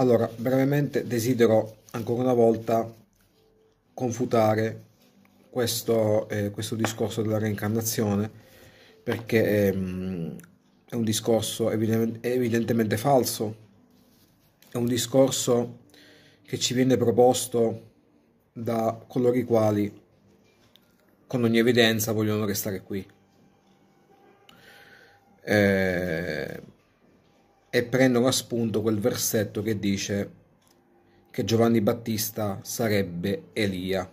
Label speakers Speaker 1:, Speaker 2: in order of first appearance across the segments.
Speaker 1: Allora, brevemente desidero ancora una volta confutare questo, eh, questo discorso della reincarnazione perché ehm, è un discorso evident evidentemente falso, è un discorso che ci viene proposto da coloro i quali con ogni evidenza vogliono restare qui. Eh, e prendono a spunto quel versetto che dice che Giovanni Battista sarebbe Elia.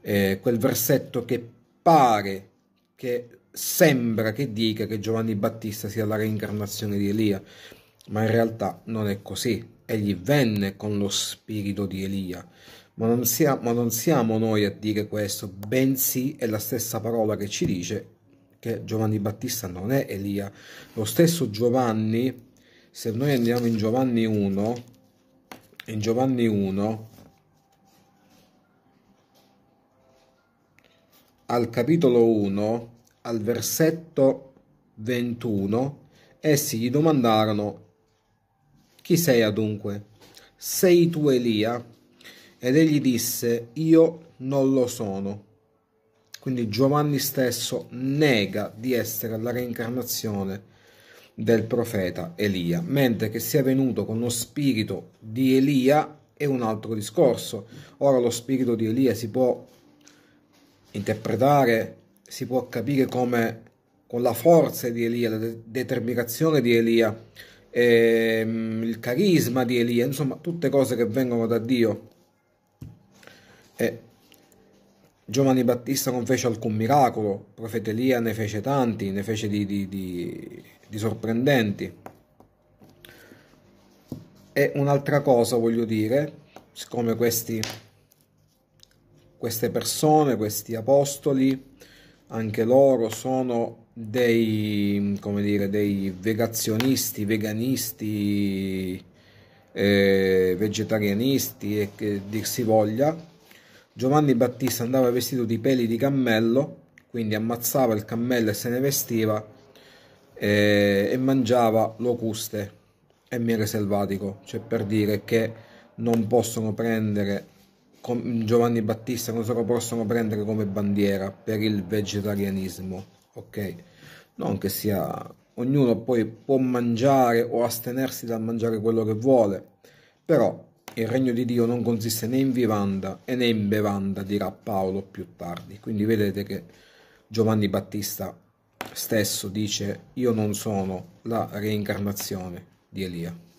Speaker 1: Eh, quel versetto che pare, che sembra che dica che Giovanni Battista sia la reincarnazione di Elia, ma in realtà non è così. Egli venne con lo spirito di Elia. Ma non, sia, ma non siamo noi a dire questo, bensì è la stessa parola che ci dice che Giovanni Battista non è Elia. Lo stesso Giovanni, se noi andiamo in Giovanni 1, in Giovanni 1, al capitolo 1, al versetto 21, essi gli domandarono, chi sei adunque? Sei tu Elia? Ed egli disse, io non lo sono. Quindi Giovanni stesso nega di essere la reincarnazione del profeta Elia, mentre che sia venuto con lo spirito di Elia è un altro discorso. Ora lo spirito di Elia si può interpretare, si può capire come con la forza di Elia, la de determinazione di Elia, ehm, il carisma di Elia, insomma tutte cose che vengono da Dio. E Giovanni Battista non fece alcun miracolo, profeta Elia ne fece tanti, ne fece di, di, di, di sorprendenti. E un'altra cosa voglio dire, siccome questi, queste persone, questi apostoli, anche loro sono dei, come dire, dei vegazionisti, veganisti, eh, vegetarianisti e che dir si voglia, Giovanni Battista andava vestito di peli di cammello, quindi ammazzava il cammello e se ne vestiva e, eh, e mangiava locuste e miele selvatico, cioè per dire che non possono prendere Giovanni Battista non se lo possono prendere come bandiera per il vegetarianismo, ok? Non che sia ognuno poi può mangiare o astenersi dal mangiare quello che vuole, però il regno di Dio non consiste né in vivanda e né in bevanda, dirà Paolo più tardi. Quindi vedete che Giovanni Battista stesso dice io non sono la reincarnazione di Elia.